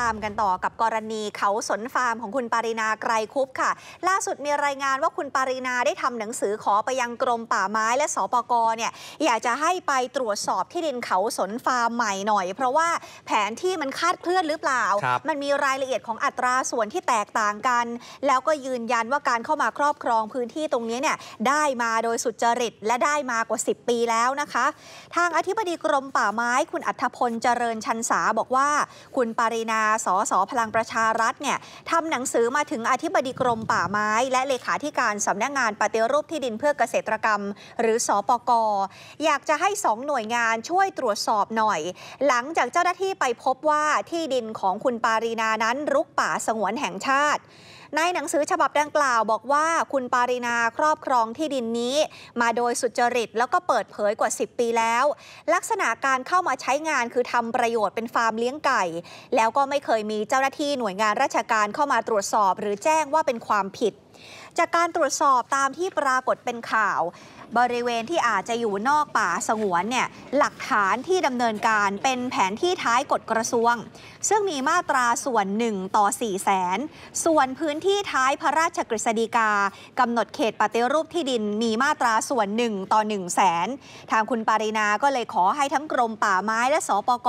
ตามกันต่อกับกรณีเขาสนฟาร์มของคุณปารินาไกรคุปค่ะ ล่าสุดมีรายงานว่าคุณปารินาได้ทำหนังสือขอไปยังกรมป่าไม้และสปกเนี่ยอยากจะให้ไปตรวจสอบที่ดินเขาสนฟาร์มใหม่หน่อย เพราะว่าแผนที่มันคาดเคลื่อนหรือเปล่า มันมีรายละเอียดของอัตราส่วนที่แตกต่างกัน แล้วก็ยืนยันว่าการเข้ามาครอบครองพื้นที่ตรงนี้เนี่ยได้มาโดยสุจริตและได้มากว่า 10 ปีแล้วนะคะ ทางอธิบดีกรมป่าไม้ คุณอัธพลเจริญชันสาบอกว่าคุณปารินาสสพลังประชารัฐเนี่ยทำหนังสือมาถึงอธิบดีกรมป่าไม้ และเลขาธิการสำนักงงานปฏิรูปที่ดินเพื่อเกษตรกรรม หรือสอปก อยากจะให้สองหน่วยงานช่วยตรวจสอบหน่อย หลังจากเจ้าหน้าที่ไปพบว่าที่ดินของคุณปารีนานั้นรุกป่าสงวนแห่งชาติในหนังสือฉบับดังกล่าวบอกว่า คุณปารินาครอบครองที่ดินนี้ มาโดยสุจริตแล้วก็เปิดเผยกว่า 10 ปีแล้ว ลักษณะการเข้ามาใช้งานคือทำประโยชน์เป็นฟาร์มเลี้ยงไก่ แล้วก็ไม่เคยมีเจ้าหน้าที่หน่วยงานราชการเข้ามาตรวจสอบ หรือแจ้งว่าเป็นความผิดจากการตรวจสอบตามที่ปรากฏเป็นข่าว บริเวณที่อาจจะอยู่นอกป่าสงวนเนี่ยหลักฐานที่ดำเนินการเป็นแผนที่ท้ายกฎกระทรวง ซึ่งมีมาตราส่วน 1 ต่อ4แสนส่วนพื้นที่ท้ายพระราชกฤษฎีกากำหนดเขตปฏิรูปที่ดินมีมาตราส่วน 1 ต่อ1แสนทางคุณปารินาก็เลยขอให้ทั้งกรมป่าไม้และสปก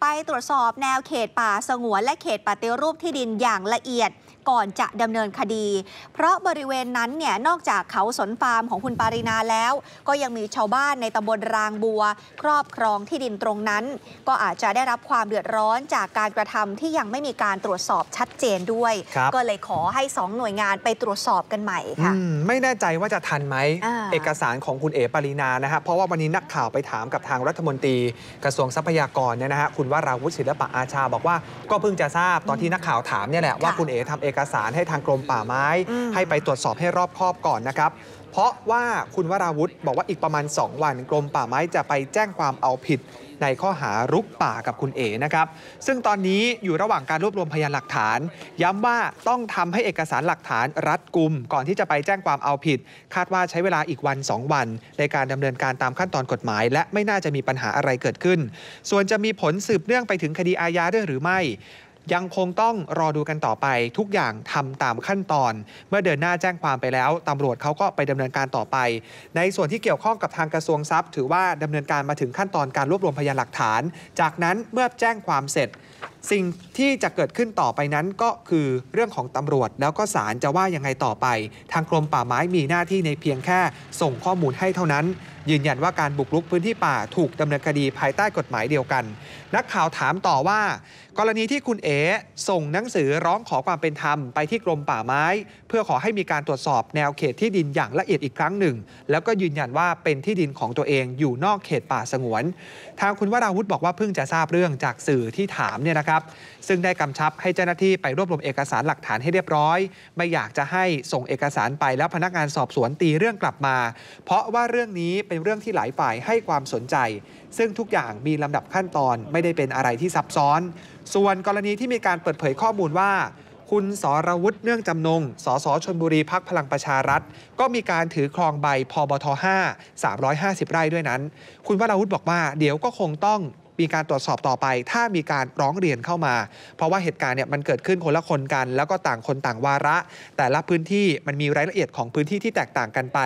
ไปตรวจสอบแนวเขตป่าสงวนและเขตปฏิรูปที่ดินอย่างละเอียดก่อนจะดำเนินคดี เพราะบบริเวณนั้นเนี่ยนอกจากเขาสนฟาร์มของคุณปารินาแล้ว ก็ยังมีชาวบ้านในตำบลรางบัว ครอบครองที่ดินตรงนั้น ก็อาจจะได้รับความเดือดร้อนจากการกระทำที่ยังไม่มีการตรวจสอบชัดเจนด้วยก็เลยขอให้ 2 หน่วยงานไปตรวจสอบกันใหม่ค่ะไม่แน่ใจว่าจะทันไหมอเอกสารของคุณเอ๋ปารินานะฮะเพราะว่าวันนี้นักข่าวไปถามกับทางรัฐมนตรี กระทรวงทรัพยากรเนี่ยนะฮะคุณวาราวุฒิศิลปะอาชาบอกว่าก็เพิ่งจะทราบตอนที่นักข่าวถามเนี่ยแหละว่าคุณเอ๋ทำเอกสารให้ทางกรมป่าไม้ ให้ไปตรวจสอบให้รอบคอบก่อนนะครับ เพราะว่าคุณวราวุธบอกว่าอีกประมาณ 2 วัน กรมป่าไม้จะไปแจ้งความเอาผิด ในข้อหารุกป่ากับคุณเอ๋นะครับ ซึ่งตอนนี้อยู่ระหว่างการรวบรวมพยานหลักฐาน ย้ำว่าต้องทำให้เอกสารหลักฐานรัดกุม ก่อนที่จะไปแจ้งความเอาผิด คาดว่าใช้เวลาอีกวัน 2 วันในการดำเนินการตามขั้นตอนกฎหมาย และไม่น่าจะมีปัญหาอะไรเกิดขึ้น ส่วนจะมีผลสืบเนื่องไปถึงคดีอาญาด้วยหรือไม่ยังคงต้องรอดูกันต่อไป ทุกอย่างทำตามขั้นตอน เมื่อเดินหน้าแจ้งความไปแล้วตำรวจเขาก็ไปดำเนินการต่อไป ในส่วนที่เกี่ยวข้องกับทางกระทรวงทรัพย์ถือว่าดำเนินการมาถึงขั้นตอนการรวบรวมพยานหลักฐาน จากนั้นเมื่อแจ้งความเสร็จสิ่งที่จะเกิดขึ้นต่อไปนั้นก็คือเรื่องของตำรวจแล้วก็ศาลจะว่ายังไงต่อไป ทางกรมป่าไม้มีหน้าที่ในเพียงแค่ส่งข้อมูลให้เท่านั้น ยืนยันว่าการบุกรุกพื้นที่ป่าถูกดำเนินคดีภายใต้กฎหมายเดียวกัน นักข่าวถามต่อว่า กรณีที่คุณเอ๋ส่งหนังสือร้องขอความเป็นธรรมไปที่กรมป่าไม้ เพื่อขอให้มีการตรวจสอบแนวเขตที่ดินอย่างละเอียดอีกครั้งหนึ่ง แล้วก็ยืนยันว่าเป็นที่ดินของตัวเองอยู่นอกเขตป่าสงวน ทางคุณวราวุฒิบอกว่าเพิ่งจะทราบเรื่องจากสื่อที่ถามเนี่ยนะครับครับซึ่งได้กำชับให้เจ้าหน้าที่ไปรวบรวมเอกสารหลักฐานให้เรียบร้อย ไม่อยากจะให้ส่งเอกสารไปแล้วพนักงานสอบสวนตีเรื่องกลับมา เพราะว่าเรื่องนี้เป็นเรื่องที่หลายฝ่ายให้ความสนใจ ซึ่งทุกอย่างมีลำดับขั้นตอนไม่ได้เป็นอะไรที่ซับซ้อน ส่วนกรณีที่มีการเปิดเผยข้อมูลว่า คุณสรวุฒิเนื่องจำนงสสชนบุรีพักพลังประชารัฐ ก็มีการถือครองใบพบท5 350 ไร่ด้วยนั้น คุณวราวุฒิบอกว่า เดี๋ยวก็คงต้องมีการตรวจสอบต่อไปถ้ามีการร้องเรียนเข้ามา เพราะว่าเหตุการณ์เนี่ยมันเกิดขึ้นคนละคนกัน แล้วก็ต่างคนต่างวาระ แต่ละพื้นที่มันมีรายละเอียดของพื้นที่ที่แตกต่างกันไป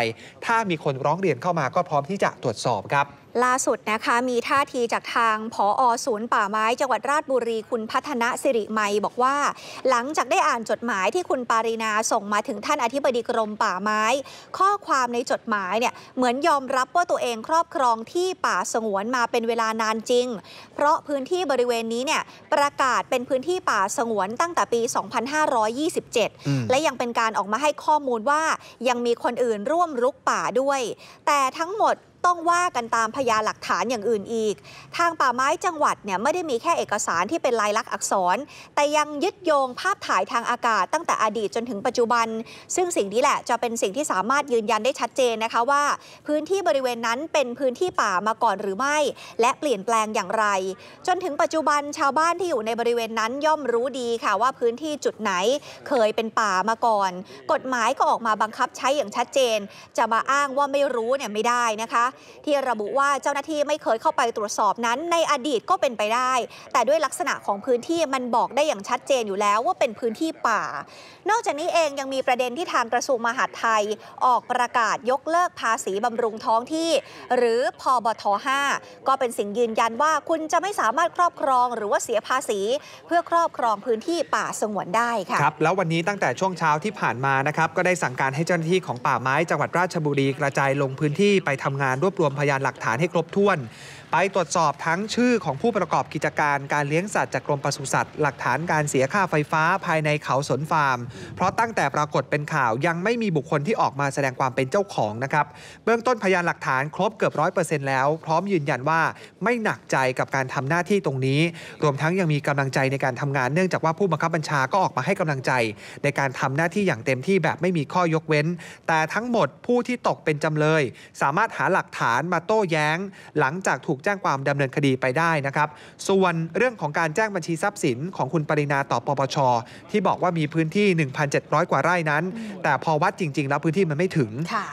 ถ้ามีคนร้องเรียนเข้ามาก็พร้อมที่จะตรวจสอบครับล่าสุดนะคะมีท่าทีจากทางผออศูนย์ป่าไม้ จังหวัดราชบุรีคุณพัฒนสิริไมบอกว่าหลังจากได้อ่านจดหมายที่คุณปารีนาส่งมาถึงท่านอธิบดีกรมป่าไม้ ข้อความในจดหมายเนี่ยเหมือนยอมรับว่าตัวเองครอบครองที่ป่าสงวนมาเป็นเวลานานจริง เพราะพื้นที่บริเวณนี้เนี่ยประกาศเป็นพื้นที่ป่าสงวนตั้งแต่ปี 2527 และยังเป็นการออกมาให้ข้อมูลว่ายังมีคนอื่นร่วมรุกป่าด้วย แต่ทั้งหมดต้องว่ากันตามพยานหลักฐานอย่างอื่นอีก ทางป่าไม้จังหวัดเนี่ยไม่ได้มีแค่เอกสารที่เป็นลายลักษณ์อักษร แต่ยังยึดโยงภาพถ่ายทางอากาศ ตั้งแต่อดีตจนถึงปัจจุบัน ซึ่งสิ่งนี้แหละจะเป็นสิ่งที่สามารถยืนยันได้ชัดเจนนะคะว่าพื้นที่บริเวณนั้นเป็นพื้นที่ป่ามาก่อนหรือไม่ และเปลี่ยนแปลงอย่างไร จนถึงปัจจุบันชาวบ้านที่อยู่ในบริเวณนั้นย่อมรู้ดีค่ะว่าพื้นที่จุดไหนเคยเป็นป่ามาก่อน กฎหมายก็ออกมาบังคับใช้อย่างชัดเจน จะมาอ้างว่าไม่รู้เนี่ยไม่ได้นะคะที่ระบุว่าเจ้าหน้าที่ไม่เคยเข้าไปตรวจสอบนั้น ในอดีตก็เป็นไปได้ แต่ด้วยลักษณะของพื้นที่มันบอกได้อย่างชัดเจนอยู่แล้วว่าเป็นพื้นที่ป่า นอกจากนี้เองยังมีประเด็นที่ทางกระทรวงมหาดไทยออกประกาศยกเลิกภาษีบำรุงท้องที่ หรือพอบท5ก็เป็นสิ่งยืนยันว่าคุณจะไม่สามารถครอบครองหรือว่าเสียภาษี เพื่อครอบครองพื้นที่ป่าสงวนได้ค่ะ ครับ แล้ววันนี้ตั้งแต่ช่วงเช้าที่ผ่านมานะครับก็ได้สั่งการให้เจ้าหน้าที่ของป่าไม้จังหวัดราชบุรีกระจายลงพื้นที่ไปทำงานรวบรวมพยานหลักฐานให้ครบถ้วน ไปตรวจสอบทั้งชื่อของผู้ประกอบกิจการ การเลี้ยงสัตว์จากกรมปศุสัตว์ หลักฐานการเสียค่าไฟฟ้าภายในเขาสนฟาร์ม เพราะตั้งแต่ปรากฏเป็นข่าวยังไม่มีบุคคลที่ออกมาแสดงความเป็นเจ้าของนะครับเบื้องต้นพยานหลักฐานครบเกือบร้อยเปอร์เซ็นต์แล้ว พร้อมยืนยันว่าไม่หนักใจกับการทำหน้าที่ตรงนี้ รวมทั้งยังมีกำลังใจในการทำงานเนื่องจากว่าผู้บังคับบัญชาก็ออกมาให้กำลังใจ ในการทำหน้าที่อย่างเต็มที่แบบไม่มีข้อยกเว้น แต่ทั้งหมดผู้ที่ตกเป็นจำเลย สามารถหาหลักกฐานมาโต้แย้งหลังจากถูกแจ้งความดำเนินคดีไปได้นะครับ ส่วนเรื่องของการแจ้งบัญชีทรัพย์สินของคุณปรินาต่อปปชที่บอกว่ามีพื้นที่ 1,700 กว่าไร่นั้น แต่พอวัดจริง ๆ แล้วพื้นที่มันไม่ถึง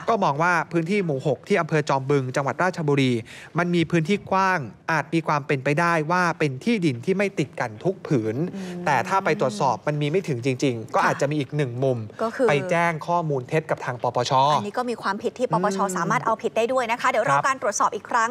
ก็มองว่าพื้นที่หมู่ 6 ที่อำเภอจอมบึงจังหวัดราชบุรี มันมีพื้นที่กว้างอาจมีความเป็นไปได้ว่าเป็นที่ดินที่ไม่ติดกันทุกผืน แต่ถ้าไปตรวจสอบมันมีไม่ถึงจริง ๆ ก็อาจจะมีอีกหนึ่งมุมไปแจ้งข้อมูลเท็จกับทางปปชอันนี้ก็มีความผิดที่ปปชสามารถเอาผิดได้ด้วยนะคะคะเดี๋ยวรอการตรวจสอบอีกครั้ง